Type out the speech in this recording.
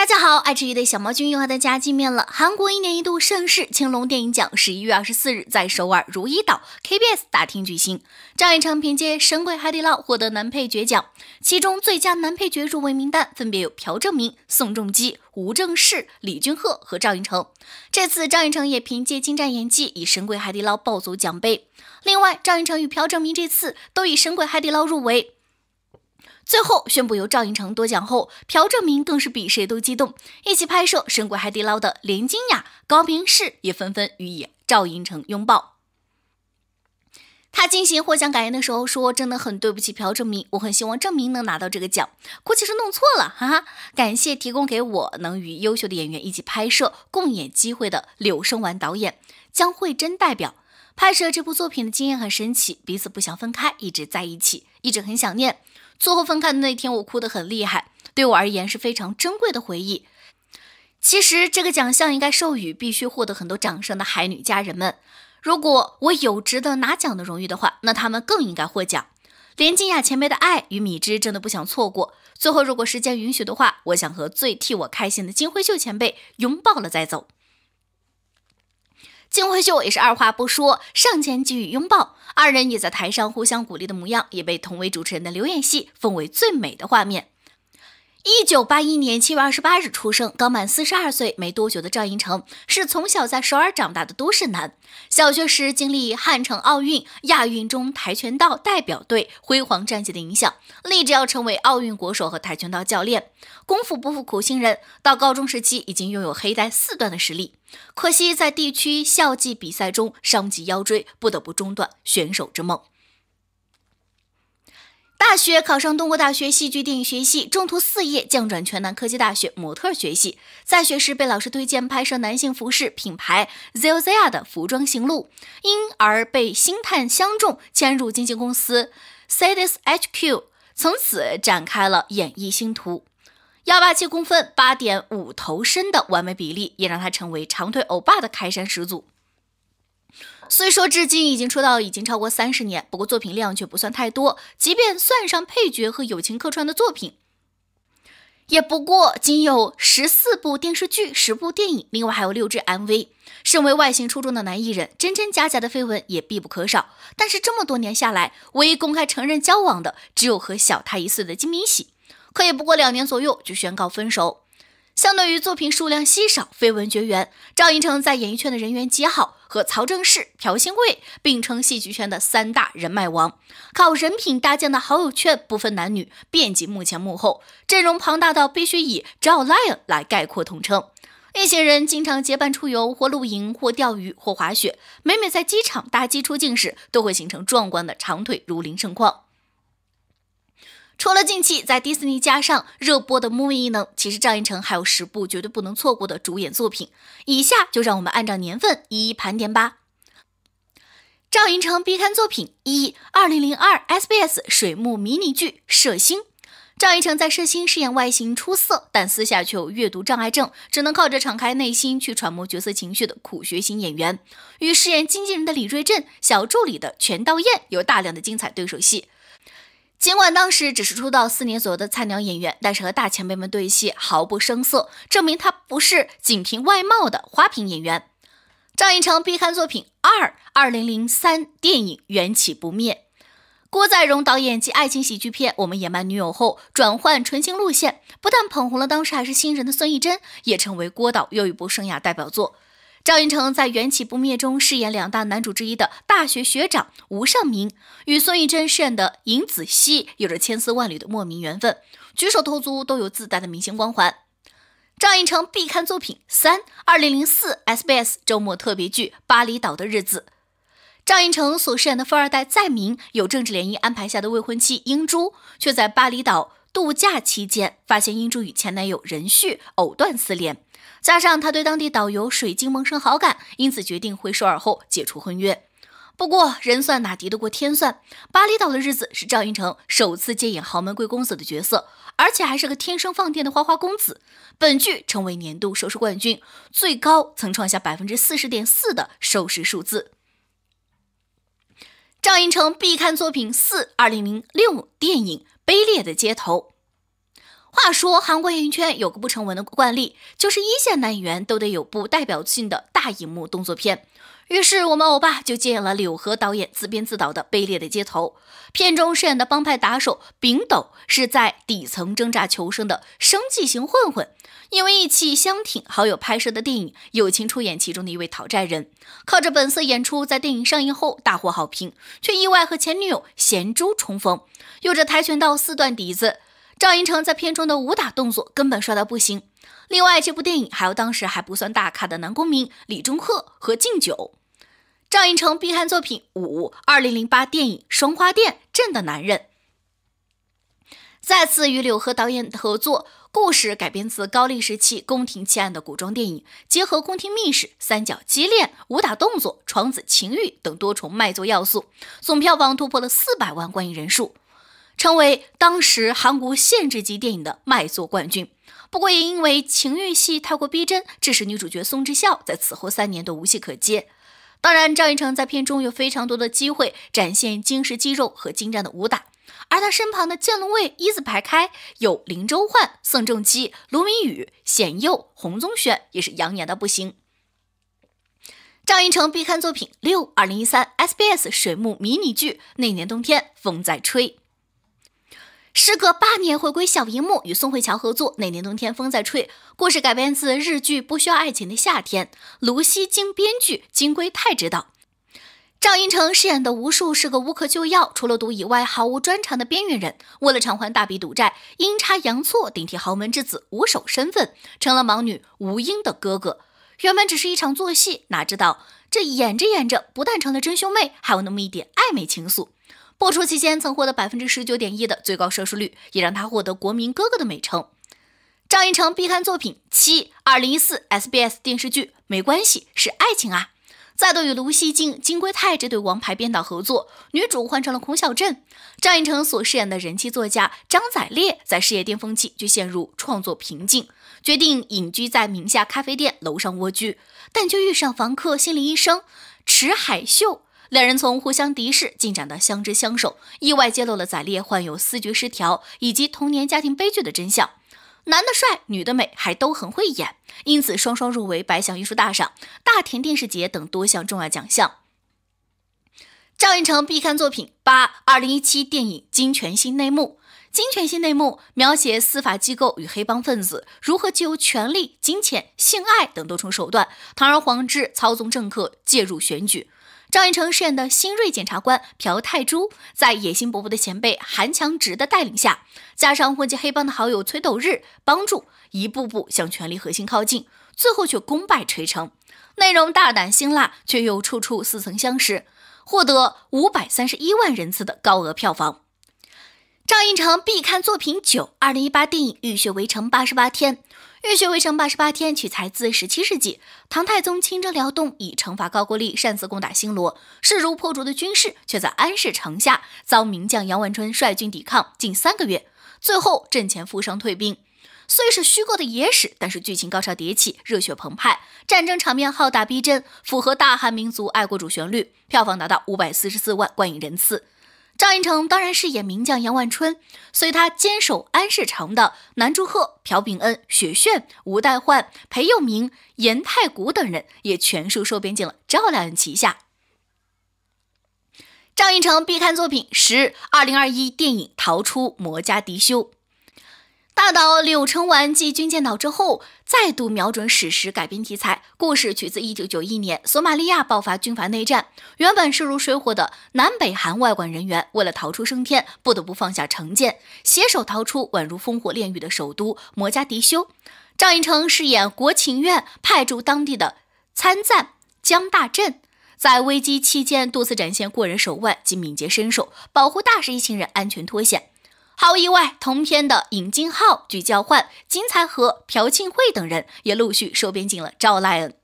大家好，爱吃鱼的小毛君又和大家见面了。韩国一年一度盛事青龙电影奖，十一月二十四日在首尔如一岛 KBS 大厅举行。赵寅成凭借《神鬼海底捞》获得男配角奖。其中最佳男配角入围名单分别有朴正明、宋仲基、吴正式、李俊赫和赵寅成。这次赵寅成也凭借精湛演技，以《神鬼海底捞》暴走奖杯。另外，赵寅成与朴正明这次都以《神鬼海底捞》入围。最后宣布由赵寅成夺奖后，朴正明更是比谁都激动。一起拍摄《神鬼海底捞》的林金雅、高明世也纷纷予以赵寅成拥抱。他进行获奖感言的时候说：“真的很对不起朴正明，我很希望正明能拿到这个奖，估计是弄错了，哈哈。”感谢提供给我能与优秀的演员一起拍摄共演机会的柳生丸导演、姜慧珍代表。拍摄这部作品的经验很神奇，彼此不想分开，一直在一起，一直很想念。最后分开的那天，我哭得很厉害，对我而言是非常珍贵的回忆。其实这个奖项应该授予必须获得很多掌声的海女家人们。如果我有值得拿奖的荣誉的话，那他们更应该获奖。连金雅前辈的爱与米芝真的不想错过。最后，如果时间允许的话，我想和最替我开心的金辉秀前辈拥抱了再走。金惠秀也是二话不说上前给予拥抱，二人也在台上互相鼓励的模样，也被同为主持人的刘演戏奉为最美的画面。一九八一年七月二十八日出生，刚满四十二岁没多久的赵寅成是从小在首尔长大的都市男。小学时经历汉城奥运、亚运中跆拳道代表队辉煌战绩的影响，立志要成为奥运国手和跆拳道教练。功夫不负苦心人，到高中时期已经拥有黑带四段的实力。可惜在地区校际比赛中伤及腰椎，不得不中断选手之梦。大学考上东国大学戏剧电影学系，中途四业，降转全南科技大学模特学系。在学时被老师推荐拍摄男性服饰品牌 ZOZIA 的服装行路，因而被星探相中，迁入经纪公司 Cedis HQ，从此展开了演艺星途。幺八七公分、八点五头身的完美比例，也让他成为长腿欧巴的开山始祖。虽说至今已经出道已经超过三十年，不过作品量却不算太多。即便算上配角和友情客串的作品，也不过仅有十四部电视剧、十部电影，另外还有六支 MV。身为外形出众的男艺人，真真假假的绯闻也必不可少。但是这么多年下来，唯一公开承认交往的只有和小他一岁的金敏喜，可也不过两年左右就宣告分手。相对于作品数量稀少、绯闻绝缘，赵寅成在演艺圈的人缘极好，和曹政奭、朴信惠并称戏剧圈的三大人脉王。靠人品搭建的好友圈，不分男女，遍及幕前幕后，阵容庞大到必须以赵 Lion 来概括统称。一行人经常结伴出游，或露营，或钓鱼，或滑雪。每每在机场搭机出境时，都会形成壮观的长腿如林盛况。除了近期在迪士尼加上热播的《木易能》，其实赵寅成还有十部绝对不能错过的主演作品，以下就让我们按照年份一一盘点吧。赵寅成必看作品：一、二零零二 SBS 水木迷你剧《射星》。赵寅成在《射星》饰演外形出色，但私下却有阅读障碍症，只能靠着敞开内心去揣摩角色情绪的苦学型演员，与饰演经纪人的李瑞镇、小助理的全道嬿有大量的精彩对手戏。尽管当时只是出道四年左右的菜鸟演员，但是和大前辈们对戏毫不生涩，证明他不是仅凭外貌的花瓶演员。赵寅成必看作品二二零零三电影《缘起不灭》，郭在荣导演及爱情喜剧片《我们野蛮女友》后，转换纯情路线，不但捧红了当时还是新人的孙艺珍，也成为郭导又一部生涯代表作。赵寅成在《缘起不灭》中饰演两大男主之一的大学学长吴尚明，与孙艺珍饰演的尹子熙有着千丝万缕的莫名缘分，举手投足都有自带的明星光环。赵寅成必看作品三：二零零四 SBS 周末特别剧《巴厘岛的日子》。赵寅成所饰演的富二代在明，有政治联姻安排下的未婚妻英珠，却在巴厘岛。度假期间，发现英珠与前男友任旭藕断丝连，加上他对当地导游水晶萌生好感，因此决定回首尔后解除婚约。不过人算哪敌得过天算？巴厘岛的日子是赵寅成首次接演豪门贵公子的角色，而且还是个天生放电的花花公子。本剧成为年度收视冠军，最高曾创下百分之四十点四的收视数字。赵寅成必看作品四二零零六电影。卑劣的街头。话说，韩国演艺圈有个不成文的惯例，就是一线男演员都得有部代表性的大荧幕动作片。于是我们欧巴就接演了柳河导演自编自导的卑劣的街头片中饰演的帮派打手丙斗是在底层挣扎求生的生计型混混，因为义气相挺好友拍摄的电影友情出演其中的一位讨债人，靠着本色演出在电影上映后大获好评，却意外和前女友贤珠重逢，有着跆拳道四段底子，赵寅成在片中的武打动作根本帅到不行。另外这部电影还有当时还不算大咖的男公民李钟赫和敬酒。赵寅成必看作品五二零零八电影《双花店》朕的男人，再次与柳河导演合作，故事改编自高丽时期宫廷奇案的古装电影，结合宫廷秘史、三角激恋、武打动作、床子情欲等多重卖座要素，总票房突破了四百万观影人数，成为当时韩国限制级电影的卖座冠军。不过也因为情欲戏太过逼真，致使女主角宋智孝在此后三年都无戏可接。当然，赵寅成在片中有非常多的机会展现精实肌肉和精湛的武打，而他身旁的剑龙卫一字排开，有林周焕、宋仲基、卢明宇、显佑、洪宗玄，也是养眼的不行。赵寅成必看作品六，二零一三 SBS 水幕迷你剧《那年冬天风在吹》。时隔八年回归小荧幕，与宋慧乔合作。那年冬天风在吹，故事改编自日剧《不需要爱情的夏天》，卢西京编剧，金圭泰执导。赵寅成饰演的吴树是个无可救药、除了赌以外毫无专长的边缘人，为了偿还大笔赌债，阴差阳错顶替豪门之子吴守身份，成了盲女吴英的哥哥。原本只是一场作戏，哪知道。这演着演着，不但成了真兄妹，还有那么一点暧昧情愫。播出期间曾获得百分之十九点一的最高收视率，也让他获得“国民哥哥”的美称。张寅成必看作品七二零一四 SBS 电视剧《没关系，是爱情》啊，再度与卢锡进、金圭泰这对王牌编导合作，女主换成了孔小镇。张寅成所饰演的人气作家张载烈，在事业巅峰期就陷入创作瓶颈，决定隐居在名下咖啡店楼上蜗居。但却遇上房客、心理医生池海秀，两人从互相敌视进展到相知相守，意外揭露了宰烈患有思觉失调以及童年家庭悲剧的真相。男的帅，女的美，还都很会演，因此双双入围白象艺术大赏、大田电视节等多项重要奖项。赵寅成必看作品八，二零一七电影金全新内幕。金悚新内幕描写司法机构与黑帮分子如何借由权力、金钱、性爱等多重手段，堂而皇之操纵政客介入选举。赵寅成饰演的新锐检察官朴泰珠，在野心勃勃的前辈韩强植的带领下，加上混迹黑帮的好友崔斗日帮助，一步步向权力核心靠近，最后却功败垂成。内容大胆辛辣，却又处处似曾相识，获得五百三十一万人次的高额票房。上映成必看作品九，二零一八电影《浴血围城八十八天》。《浴血围城八十八天》取材自十七世纪唐太宗亲征辽东，以惩罚高句丽擅自攻打新罗。势如破竹的军事却在安市城下遭名将杨万春率军抵抗近三个月，最后阵前负伤退兵。虽是虚构的野史，但是剧情高潮迭起，热血澎湃，战争场面浩大逼真，符合大汉民族爱国主旋律。票房达到五百四十四万观影人次。赵寅成当然饰演名将杨万春，所以他坚守安世长的南柱赫、朴炳恩、雪炫、吴代焕、裴佑明、严太谷等人也全数收编进了赵兰旗下。赵寅成必看作品：十二零二一电影《逃出魔家狄休》。大岛柳承丸继《军舰岛》之后，再度瞄准史实改编题材，故事取自1991年索马利亚爆发军阀内战。原本势如水火的南北韩外管人员，为了逃出升天，不得不放下成见，携手逃出宛如烽火炼狱的首都摩加迪修。赵寅成饰演国情院派驻当地的参赞江大镇，在危机期间多次展现过人手腕及敏捷身手，保护大使一行人安全脱险。毫无意外，同片的尹金浩、鞠娇焕、金才和、朴庆惠等人也陆续收编进了赵莱恩。